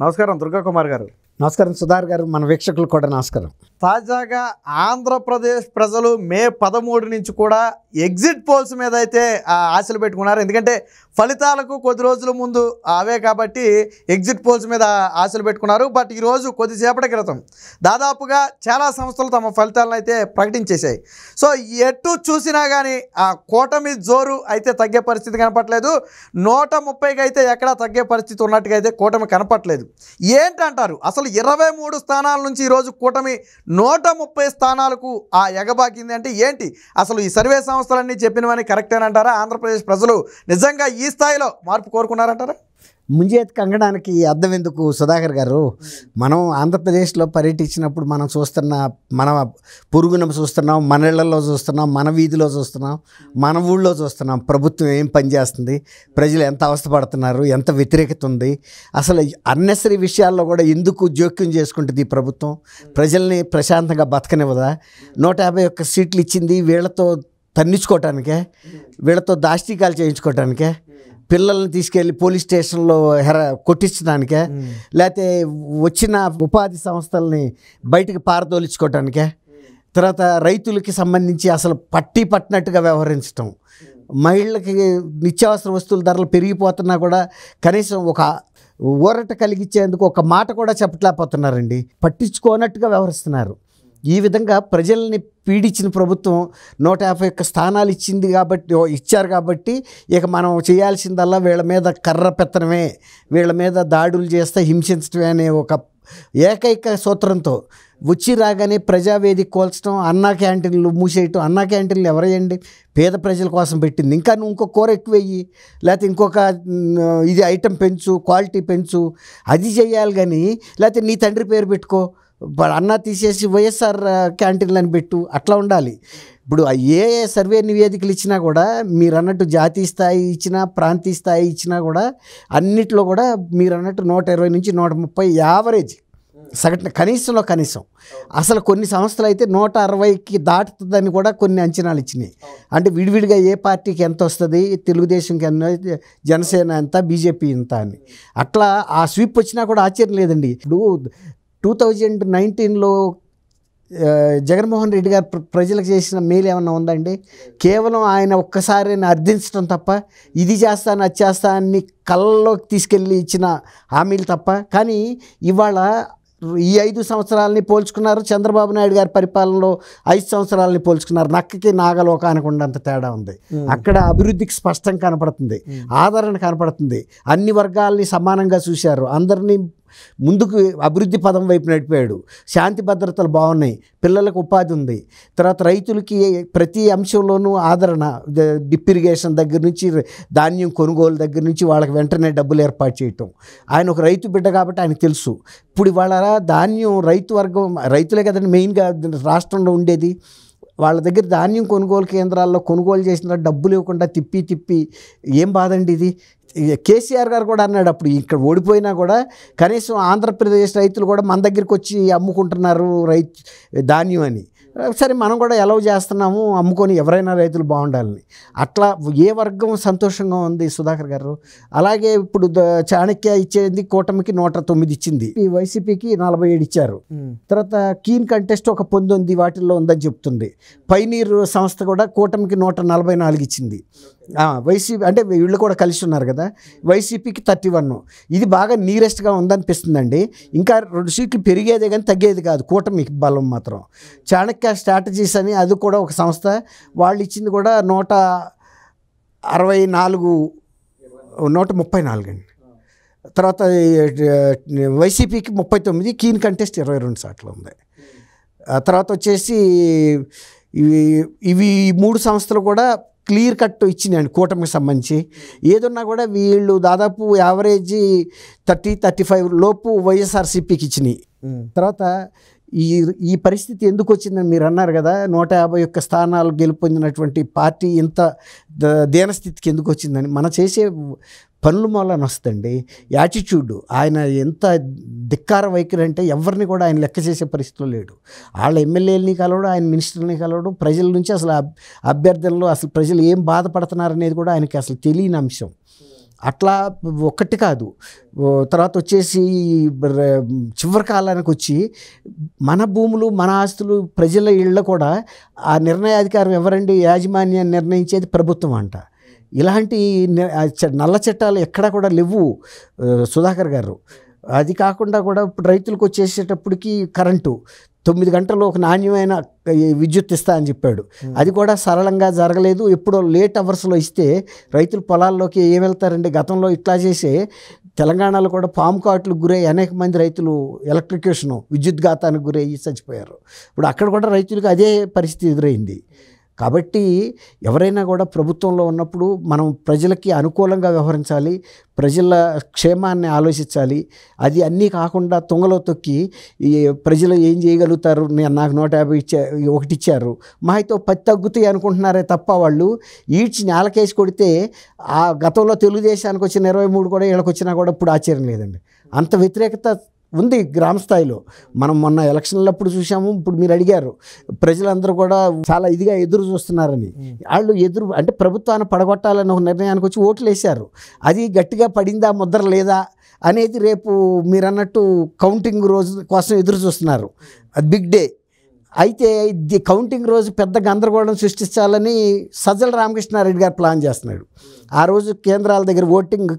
నమస్కారం దుర్గా కుమార్ గారు నమస్కారం సుధార్ గారు మన వీక్షకులు కూడా నమస్కారం తాజాగా ఆంధ్రప్రదేశ్ ప్రజలు మే పదమూడు నుంచి కూడా ఎగ్జిట్ పోల్స్ మీద అయితే ఆశలు పెట్టుకున్నారు ఎందుకంటే ఫలితాలకు కొద్ది రోజుల ముందు అవే కాబట్టి ఎగ్జిట్ పోల్స్ మీద ఆశలు పెట్టుకున్నారు బట్ ఈరోజు కొద్దిసేపటి క్రితం దాదాపుగా చాలా సంస్థలు తమ ఫలితాలను అయితే ప్రకటించేశాయి సో ఎటు చూసినా కానీ ఆ కూటమి జోరు అయితే తగ్గే పరిస్థితి కనపట్లేదు నూట ముప్పైకి అయితే ఎక్కడా తగ్గే పరిస్థితి ఉన్నట్టుగా అయితే కూటమి కనపట్లేదు ఏంటంటారు అసలు అసలు ఇరవై మూడు స్థానాల నుంచి ఈరోజు కూటమి నూట ముప్పై స్థానాలకు ఆ ఎగబాకింది అంటే ఏంటి అసలు ఈ సర్వే సంస్థలన్నీ చెప్పినవని కరెక్టేనంటారా ఆంధ్రప్రదేశ్ ప్రజలు నిజంగా ఈ స్థాయిలో మార్పు కోరుకున్నారంటారా ముంజేతి కంగడానికి అర్థం ఎందుకు సుధాకర్ గారు మనం ఆంధ్రప్రదేశ్లో పర్యటించినప్పుడు మనం చూస్తున్న మన పురుగున చూస్తున్నాం మన ఇళ్లలో చూస్తున్నాం మన వీధిలో చూస్తున్నాం మన ఊళ్ళో చూస్తున్నాం ప్రభుత్వం ఏం పనిచేస్తుంది ప్రజలు ఎంత అవస్థపడుతున్నారు ఎంత వ్యతిరేకత ఉంది అసలు అన్నెసరీ విషయాల్లో కూడా ఎందుకు జోక్యం చేసుకుంటుంది ఈ ప్రభుత్వం ప్రజల్ని ప్రశాంతంగా బతకనివ్వదా నూట యాభై ఒక్క సీట్లు ఇచ్చింది వీళ్ళతో తన్నించుకోవటానికే వీళ్ళతో దాష్టీకాలు చేయించుకోవటానికే పిల్లల్ని తీసుకెళ్ళి పోలీస్ స్టేషన్లో హెర కొట్టించడానికే లేకపోతే వచ్చిన ఉపాధి సంస్థల్ని బయటకు పారదోలించుకోవటానికే తర్వాత రైతులకి సంబంధించి అసలు పట్టి పట్టినట్టుగా వ్యవహరించటం మహిళలకి నిత్యావసర వస్తువుల ధరలు పెరిగిపోతున్నా కూడా కనీసం ఒక ఊరట కలిగించేందుకు ఒక మాట కూడా చెప్పలేకపోతున్నారండి పట్టించుకోనట్టుగా వ్యవహరిస్తున్నారు ఈ విధంగా ప్రజల్ని పీడించిన ప్రభుత్వం నూట యాభై ఒక్క స్థానాలు ఇచ్చింది కాబట్టి ఇచ్చారు కాబట్టి ఇక మనం చేయాల్సిందల్లా వీళ్ళ మీద కర్ర పెత్తనమే వీళ్ళ మీద దాడులు చేస్తే హింసించడమే అనే ఒక ఏకైక సూత్రంతో వచ్చి రాగానే ప్రజావేదిక కోల్చడం అన్నా క్యాంటీన్లు మూసేయటం అన్నా క్యాంటీన్లు ఎవరేయండి పేద ప్రజల కోసం పెట్టింది ఇంకా నువ్వు ఇంకో కూర ఎక్కువ వెయ్యి లేకపోతే ఇంకొక ఇది ఐటెం పెంచు క్వాలిటీ పెంచు అది చేయాలి కానీ లేకపోతే నీ తండ్రి పేరు పెట్టుకో అన్న తీసేసి వైఎస్ఆర్ క్యాంటీన్లను పెట్టు అట్లా ఉండాలి ఇప్పుడు ఏ ఏ సర్వే నివేదికలు ఇచ్చినా కూడా మీరు అన్నట్టు జాతీయ స్థాయి ఇచ్చినా ప్రాంతీయ స్థాయి ఇచ్చినా కూడా అన్నిట్లో కూడా మీరు అన్నట్టు నూట ఇరవై నుంచి నూట ముప్పై యావరేజ్ సగటున కనీసంలో కనీసం అసలు కొన్ని సంస్థలు అయితే నూట అరవైకి దాటుతుందని కూడా కొన్ని అంచనాలు ఇచ్చినాయి అంటే విడివిడిగా ఏ పార్టీకి ఎంత వస్తుంది తెలుగుదేశంకి ఎంత జనసేన ఎంత బీజేపీ ఎంత అని అట్లా ఆ స్వీప్ వచ్చినా కూడా ఆశ్చర్యం లేదండి ఇప్పుడు టూ థౌజండ్ నైన్టీన్లో జగన్మోహన్ రెడ్డి గారు ప్రజలకు చేసిన మేలు ఏమన్నా ఉందండి కేవలం ఆయన ఒక్కసారి అర్థించడం తప్ప ఇది చేస్తాను అది చేస్తా అని కళ్ళలోకి తీసుకెళ్ళి ఇచ్చిన హామీలు తప్ప కానీ ఇవాళ ఈ ఐదు సంవత్సరాలని పోల్చుకున్నారు చంద్రబాబు నాయుడు గారి పరిపాలనలో ఐదు సంవత్సరాలని పోల్చుకున్నారు నక్కకి నాగలోకానికి ఉండేంత తేడా ఉంది అక్కడ అభివృద్ధికి స్పష్టం కనపడుతుంది ఆదరణ కనపడుతుంది అన్ని వర్గాల్ని సమానంగా చూశారు అందరినీ ముందుకు అభివృద్ధి పదం వైపు నడిపాడు శాంతి భద్రతలు బాగున్నాయి పిల్లలకు ఉపాధి ఉంది తర్వాత రైతులకి ప్రతి అంశంలోనూ ఆదరణ డిప్ ఇరిగేషన్ దగ్గర నుంచి ధాన్యం కొనుగోలు దగ్గర నుంచి వాళ్ళకి వెంటనే డబ్బులు ఏర్పాటు చేయటం ఆయన ఒక రైతు బిడ్డ కాబట్టి ఆయన తెలుసు ఇప్పుడు ఇవాళ ధాన్యం రైతు వర్గం రైతులే కదండి మెయిన్గా రాష్ట్రంలో ఉండేది వాళ్ళ దగ్గర ధాన్యం కొనుగోలు కేంద్రాల్లో కొనుగోలు చేసిన డబ్బులు ఇవ్వకుండా తిప్పి తిప్పి ఏం బాధండి ఇది కేసీఆర్ గారు కూడా అన్నాడు అప్పుడు ఇక్కడ ఓడిపోయినా కూడా కనీసం ఆంధ్రప్రదేశ్ రైతులు కూడా మన దగ్గరికి వచ్చి అమ్ముకుంటున్నారు రైతు ధాన్యం అని సరే మనం కూడా ఎలవ్ చేస్తున్నాము అమ్ముకొని ఎవరైనా రైతులు బాగుండాలని అట్లా ఏ వర్గం సంతోషంగా ఉంది సుధాకర్ గారు అలాగే ఇప్పుడు చాణక్య ఇచ్చేది కూటమికి నూట తొమ్మిది ఇచ్చింది ఈ వైసీపీకి నలభై ఏడు ఇచ్చారు తర్వాత కీన్ కంటెస్ట్ ఒక ఉంది వాటిల్లో ఉందని చెప్తుంది పైనీరు సంస్థ కూడా కూటమికి నూట నలభై నాలుగు ఇచ్చింది వైసీపీ అంటే వీళ్ళు కూడా కలిసి ఉన్నారు కదా వైసీపీకి థర్టీ వన్ ఇది బాగా నీరెస్ట్గా ఉందనిపిస్తుందండి ఇంకా రెండు సీట్లు పెరిగేదే కానీ తగ్గేది కాదు కూటమికి బలం మాత్రం చాణక్య స్ట్రాటజీస్ అని అది కూడా ఒక సంస్థ వాళ్ళు ఇచ్చింది కూడా నూట అరవై నాలుగు నూట ముప్పై నాలుగు అండి తర్వాత వైసీపీకి ముప్పై తొమ్మిది కీన్ కంటెస్ట్ ఇరవై రెండు సార్లు ఉంది తర్వాత వచ్చేసి ఇవి ఇవి మూడు సంస్థలు కూడా క్లియర్ కట్ ఇచ్చినాయండి కూటమికి సంబంధించి ఏదున్నా కూడా వీళ్ళు దాదాపు యావరేజ్ థర్టీ థర్టీ ఫైవ్ లోపు వైఎస్ఆర్సీపీకి ఇచ్చినాయి తర్వాత ఈ ఈ పరిస్థితి ఎందుకు వచ్చిందని మీరు అన్నారు కదా నూట యాభై ఒక్క స్థానాలు గెలుపొందినటువంటి పార్టీ ఇంత దేనస్థితికి ఎందుకు వచ్చిందని మన చేసే పనులు మూలాన్ని వస్తుంది యాటిట్యూడ్ ఆయన ఎంత ధిక్కార వైఖరి అంటే ఎవరిని కూడా ఆయన లెక్క చేసే పరిస్థితిలో లేడు వాళ్ళ ఎమ్మెల్యేలని కలవడు ఆయన మినిస్టర్ని కలవడు ప్రజల నుంచి అసలు అభ్యర్థనలు అసలు ప్రజలు ఏం బాధపడుతున్నారు అనేది కూడా ఆయనకి అసలు తెలియని అంశం అట్లా ఒక్కటి కాదు తర్వాత వచ్చేసి చివరి కాలానికి వచ్చి మన భూములు మన ఆస్తులు ప్రజల ఇళ్ళ కూడా ఆ నిర్ణయాధికారం ఎవరండి యాజమాన్యాన్ని నిర్ణయించేది ప్రభుత్వం అంట ఇలాంటి నల్ల చట్టాలు ఎక్కడా కూడా లేవు సుధాకర్ గారు అది కాకుండా కూడా ఇప్పుడు రైతులకు వచ్చేసేటప్పటికి కరెంటు తొమ్మిది గంటలు ఒక నాణ్యమైన విద్యుత్ ఇస్తా అని చెప్పాడు అది కూడా సరళంగా జరగలేదు ఎప్పుడో లేట్ అవర్స్లో ఇస్తే రైతులు పొలాల్లోకి ఏం వెళ్తారండి గతంలో ఇట్లా చేసే తెలంగాణలో కూడా పాము కాట్లకు గురై అనేక మంది రైతులు ఎలక్ట్రికేషను విద్యుత్ ఘాతానికి గురయ్యి చచ్చిపోయారు ఇప్పుడు అక్కడ కూడా రైతులకు అదే పరిస్థితి ఎదురైంది కాబట్టి ఎవరైనా కూడా ప్రభుత్వంలో ఉన్నప్పుడు మనం ప్రజలకి అనుకూలంగా వ్యవహరించాలి ప్రజల క్షేమాన్ని ఆలోచించాలి అది అన్నీ కాకుండా తుంగలో తొక్కి ఈ ప్రజలు ఏం చేయగలుగుతారు నేను నాకు నూట యాభై ఇచ్చా ఒకటి ఇచ్చారు మా అయితే పది తగ్గుతాయి అనుకుంటున్నారే తప్ప వాళ్ళు ఈడ్చి నేలకేసి కొడితే ఆ గతంలో తెలుగుదేశానికి వచ్చిన ఇరవై మూడు కూడా వీళ్ళకి వచ్చినా కూడా ఇప్పుడు ఆశ్చర్యం లేదండి అంత వ్యతిరేకత ఉంది గ్రామ స్థాయిలో మనం మొన్న ఎలక్షన్లప్పుడు చూసాము ఇప్పుడు మీరు అడిగారు ప్రజలందరూ కూడా చాలా ఇదిగా ఎదురు చూస్తున్నారని వాళ్ళు ఎదురు అంటే ప్రభుత్వాన్ని పడగొట్టాలని ఒక నిర్ణయానికి వచ్చి ఓట్లు వేశారు అది గట్టిగా పడిందా ముద్ర లేదా అనేది రేపు మీరు అన్నట్టు కౌంటింగ్ రోజు కోసం ఎదురు చూస్తున్నారు అది బిగ్ డే అయితే ది కౌంటింగ్ రోజు పెద్ద గందరగోళం సృష్టించాలని సజ్జల రామకృష్ణారెడ్డి గారు ప్లాన్ చేస్తున్నాడు ఆ రోజు కేంద్రాల దగ్గర ఓటింగ్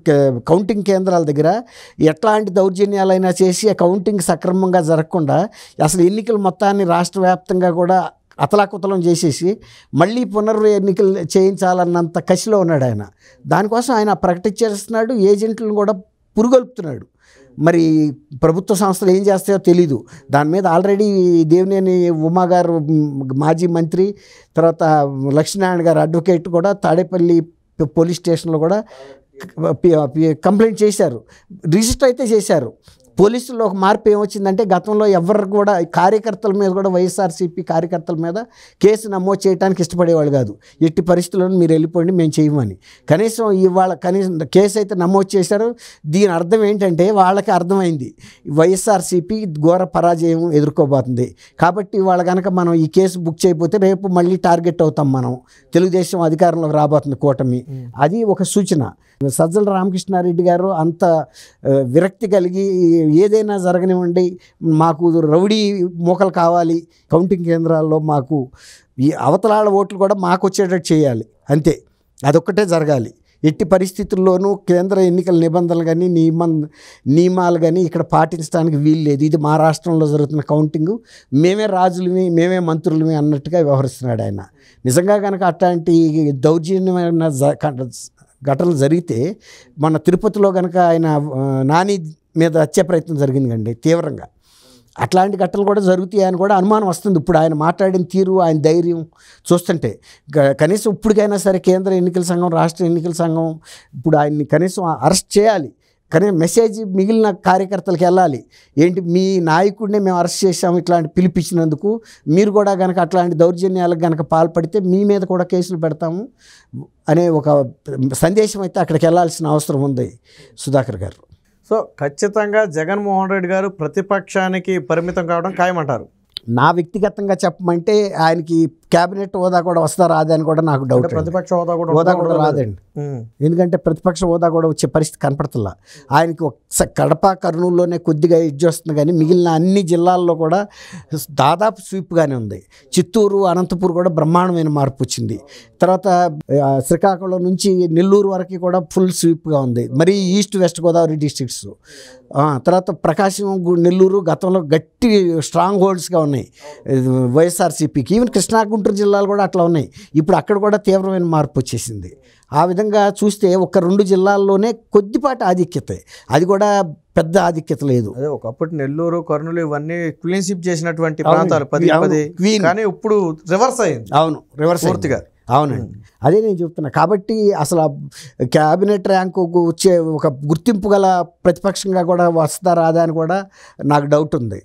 కౌంటింగ్ కేంద్రాల దగ్గర ఎట్లాంటి దౌర్జన్యాలైనా చేసి ఆ కౌంటింగ్ సక్రమంగా జరగకుండా అసలు ఎన్నికల మొత్తాన్ని రాష్ట్ర వ్యాప్తంగా కూడా అతలాకుతలం చేసేసి మళ్ళీ పునర్ ఎన్నికలు చేయించాలన్నంత కసిలో ఉన్నాడు ఆయన దానికోసం ఆయన ప్రకటించేస్తున్నాడు ఏజెంట్లను కూడా పురుగొల్పుతున్నాడు మరి ప్రభుత్వ సంస్థలు ఏం చేస్తాయో తెలీదు దాని మీద ఆల్రెడీ దేవినేని ఉమా గారు మాజీ మంత్రి తర్వాత లక్ష్మీనారాయణ గారు అడ్వకేట్ కూడా తాడేపల్లి పోలీస్ స్టేషన్లో కూడా కంప్లైంట్ చేశారు రిజిస్టర్ అయితే చేశారు పోలీసుల్లో ఒక మార్పు ఏమొచ్చిందంటే గతంలో ఎవరు కూడా కార్యకర్తల మీద కూడా వైఎస్ఆర్సీపీ కార్యకర్తల మీద కేసు నమోదు చేయడానికి ఇష్టపడేవాళ్ళు కాదు ఎట్టి పరిస్థితుల్లో మీరు వెళ్ళిపోండి మేము చేయమని కనీసం ఇవాళ కనీసం కేసు అయితే నమోదు చేశారు దీని అర్థం ఏంటంటే వాళ్ళకి అర్థమైంది వైఎస్ఆర్సీపీ ఘోర పరాజయం ఎదుర్కోబోతుంది కాబట్టి వాళ్ళ కనుక మనం ఈ కేసు బుక్ చేయకపోతే రేపు మళ్ళీ టార్గెట్ అవుతాం మనం తెలుగుదేశం అధికారంలోకి రాబోతుంది కూటమి అది ఒక సూచన సజ్జల రామకృష్ణారెడ్డి గారు అంత విరక్తి కలిగి ఏదైనా జరగనివ్వండి మాకు రౌడీ మూకలు కావాలి కౌంటింగ్ కేంద్రాల్లో మాకు ఈ అవతలాల ఓట్లు కూడా మాకు వచ్చేటట్టు చేయాలి అంతే అదొక్కటే జరగాలి ఎట్టి పరిస్థితుల్లోనూ కేంద్ర ఎన్నికల నిబంధనలు కానీ నియమ నియమాలు కానీ ఇక్కడ పాటించడానికి వీలు లేదు ఇది మా రాష్ట్రంలో జరుగుతున్న కౌంటింగ్ మేమే రాజులమే మేమే మంత్రులమే అన్నట్టుగా వ్యవహరిస్తున్నాడు ఆయన నిజంగా కనుక అట్లాంటి దౌర్జన్యమైన ఘటనలు జరిగితే మన తిరుపతిలో కనుక ఆయన నాని మీద హత్య ప్రయత్నం జరిగిందండి తీవ్రంగా అట్లాంటి ఘట్టలు కూడా జరుగుతాయి అని కూడా అనుమానం వస్తుంది ఇప్పుడు ఆయన మాట్లాడిన తీరు ఆయన ధైర్యం చూస్తుంటే కనీసం ఇప్పటికైనా సరే కేంద్ర ఎన్నికల సంఘం రాష్ట్ర ఎన్నికల సంఘం ఇప్పుడు ఆయన్ని కనీసం అరెస్ట్ చేయాలి కానీ మెసేజ్ మిగిలిన కార్యకర్తలకు వెళ్ళాలి ఏంటి మీ నాయకుడిని మేము అరెస్ట్ చేసాము ఇట్లాంటి పిలిపించినందుకు మీరు కూడా కనుక అట్లాంటి దౌర్జన్యాలకు కనుక పాల్పడితే మీ మీద కూడా కేసులు పెడతాము అనే ఒక సందేశం అయితే అక్కడికి వెళ్ళాల్సిన అవసరం ఉంది సుధాకర్ గారు సో ఖచ్చితంగా జగన్మోహన్ రెడ్డి గారు ప్రతిపక్షానికి పరిమితం కావడం ఖాయమంటారు నా వ్యక్తిగతంగా చెప్పమంటే ఆయనకి క్యాబినెట్ హోదా కూడా వస్తా రాదని కూడా నాకు డౌట్ ప్రతిపక్ష హోదా కూడా హోదా కూడా రాదండి ఎందుకంటే ప్రతిపక్ష హోదా కూడా వచ్చే పరిస్థితి కనపడుతుల్లా ఆయనకి ఒకసారి కడప కర్నూలులోనే కొద్దిగా ఇది వస్తుంది కానీ మిగిలిన అన్ని జిల్లాల్లో కూడా దాదాపు స్వీప్గానే ఉంది చిత్తూరు అనంతపూర్ కూడా బ్రహ్మాండమైన మార్పు వచ్చింది తర్వాత శ్రీకాకుళం నుంచి నెల్లూరు వరకు కూడా ఫుల్ స్వీప్గా ఉంది మరి ఈస్ట్ వెస్ట్ గోదావరి డిస్టిక్స్ తర్వాత ప్రకాశం నెల్లూరు గతంలో గట్టి స్ట్రాంగ్ హోల్డ్స్గా ఉన్నాయి వైఎస్ఆర్సీపీకి ఈవెన్ కృష్ణా గుంటూరు జిల్లాలు కూడా అట్లా ఉన్నాయి ఇప్పుడు అక్కడ కూడా తీవ్రమైన మార్పు వచ్చేసింది ఆ విధంగా చూస్తే ఒక రెండు జిల్లాల్లోనే కొద్దిపాటి ఆధిక్యత అది కూడా పెద్ద ఆధిక్యత లేదు అదే ఒకప్పుడు నెల్లూరు కర్నూలు ఇవన్నీ క్లీన్షిప్ చేసినటువంటి ప్రాంతాలు పది పది కానీ ఇప్పుడు రివర్స్ అయింది అవును రివర్స్ పూర్తిగా అవునండి అదే నేను చెప్తున్నా కాబట్టి అసలు క్యాబినెట్ ర్యాంకు వచ్చే ఒక గుర్తింపు గల ప్రతిపక్షంగా కూడా రాదా అని కూడా నాకు డౌట్ ఉంది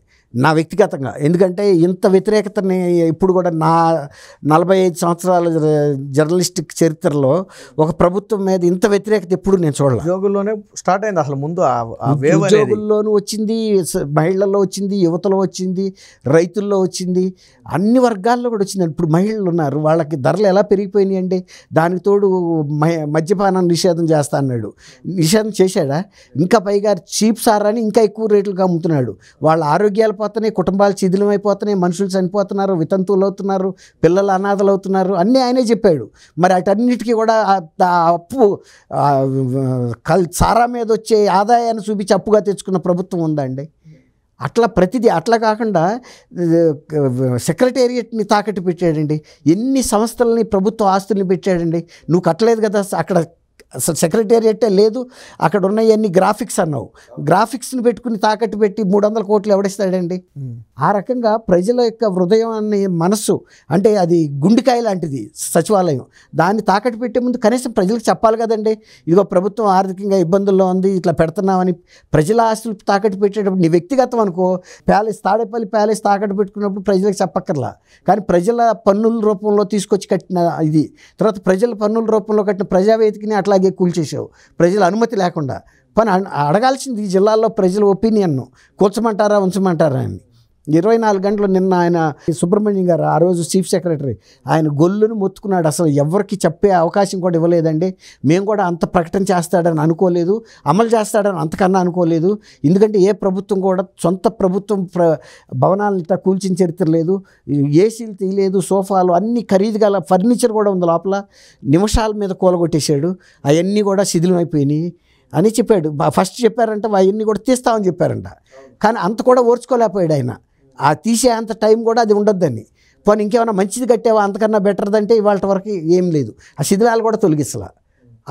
నా వ్యక్తిగతంగా ఎందుకంటే ఇంత వ్యతిరేకతని ఇప్పుడు కూడా నా నలభై ఐదు సంవత్సరాల జర్నలిస్టిక్ చరిత్రలో ఒక ప్రభుత్వం మీద ఇంత వ్యతిరేకత ఎప్పుడు నేను చూడలేదు ఉద్యోగుల్లోనే స్టార్ట్ అయింది అసలు ముందు ఉద్యోగుల్లోనూ వచ్చింది మహిళల్లో వచ్చింది యువతలో వచ్చింది రైతుల్లో వచ్చింది అన్ని వర్గాల్లో కూడా వచ్చింది ఇప్పుడు మహిళలు ఉన్నారు వాళ్ళకి ధరలు ఎలా పెరిగిపోయినాయి అండి దానికి తోడు మద్యపానం నిషేధం చేస్తా అన్నాడు నిషేధం చేశాడా ఇంకా పైగా చీప్ సారాని ఇంకా ఎక్కువ రేట్లుగా అమ్ముతున్నాడు వాళ్ళ ఆరోగ్యాల పోతున్నాయి కుటుంబాలు శిథిలం అయిపోతున్నాయి మనుషులు చనిపోతున్నారు వితంతువులు అవుతున్నారు పిల్లలు అనాథలు అవుతున్నారు అన్నీ ఆయనే చెప్పాడు మరి అటన్నిటికీ కూడా అప్పు కల్ సారా మీద వచ్చే ఆదాయాన్ని చూపించి అప్పుగా తెచ్చుకున్న ప్రభుత్వం ఉందండి అట్లా ప్రతిదీ అట్లా కాకుండా సెక్రటేరియట్ని తాకట్టు పెట్టాడండి ఎన్ని సంస్థలని ప్రభుత్వ ఆస్తుల్ని పెట్టాడండి నువ్వు కట్టలేదు కదా అక్కడ అసలు సెక్రటేరియటే లేదు అక్కడ ఉన్నాయన్ని గ్రాఫిక్స్ అన్నావు గ్రాఫిక్స్ని పెట్టుకుని తాకట్టు పెట్టి మూడు వందల కోట్లు ఎవడిస్తాడండి ఆ రకంగా ప్రజల యొక్క హృదయం అనే మనస్సు అంటే అది గుండెకాయ లాంటిది సచివాలయం దాన్ని తాకట్టు పెట్టే ముందు కనీసం ప్రజలకు చెప్పాలి కదండి ఇదిగో ప్రభుత్వం ఆర్థికంగా ఇబ్బందుల్లో ఉంది ఇట్లా పెడుతున్నామని ప్రజల ఆస్తులు తాకట్టు పెట్టేటప్పుడు నీ వ్యక్తిగతం అనుకో ప్యాలెస్ తాడేపల్లి ప్యాలెస్ తాకట్టు పెట్టుకున్నప్పుడు ప్రజలకు చెప్పక్కర్లా కానీ ప్రజల పన్నుల రూపంలో తీసుకొచ్చి కట్టిన ఇది తర్వాత ప్రజల పన్నుల రూపంలో కట్టిన ప్రజావేదికని అట్లా అలాగే కూల్చేసావు ప్రజల అనుమతి లేకుండా పని అడగాల్సింది ఈ జిల్లాల్లో ప్రజల ఒపీనియన్ను కూర్చమంటారా ఉంచమంటారా అని ఇరవై నాలుగు గంటలు నిన్న ఆయన సుబ్రహ్మణ్యం గారు ఆ రోజు చీఫ్ సెక్రటరీ ఆయన గొల్లును మొత్తుకున్నాడు అసలు ఎవరికి చెప్పే అవకాశం కూడా ఇవ్వలేదండి మేము కూడా అంత ప్రకటన చేస్తాడని అనుకోలేదు అమలు చేస్తాడని అంతకన్నా అనుకోలేదు ఎందుకంటే ఏ ప్రభుత్వం కూడా సొంత ప్రభుత్వం ప్ర భవనాలను కూల్చిన చరిత్ర లేదు ఏసీలు తీయలేదు సోఫాలు అన్ని ఖరీదు గల ఫర్నిచర్ కూడా ఉంది లోపల నిమిషాల మీద కూలగొట్టేశాడు అవన్నీ కూడా శిథిలమైపోయినాయి అని చెప్పాడు ఫస్ట్ చెప్పారంట అవన్నీ కూడా తీస్తామని చెప్పారంట కానీ అంత కూడా ఓర్చుకోలేకపోయాడు ఆయన ఆ తీసే అంత టైం కూడా అది ఉండొద్దని పోనీ ఇంకేమైనా మంచిది కట్టేవా అంతకన్నా బెటర్ అంటే ఇవాళ వరకు ఏం లేదు ఆ శిథిలాలు కూడా తొలగిస్తా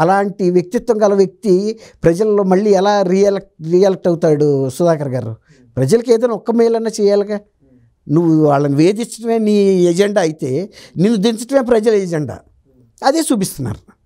అలాంటి వ్యక్తిత్వం గల వ్యక్తి ప్రజల్లో మళ్ళీ ఎలా రియలెక్ట్ రియలెక్ట్ అవుతాడు సుధాకర్ గారు ప్రజలకి ఏదైనా ఒక్క మేలన్నా చేయాలిగా నువ్వు వాళ్ళని వేధించడమే నీ ఎజెండా అయితే నిన్ను దించడమే ప్రజల ఎజెండా అదే చూపిస్తున్నారు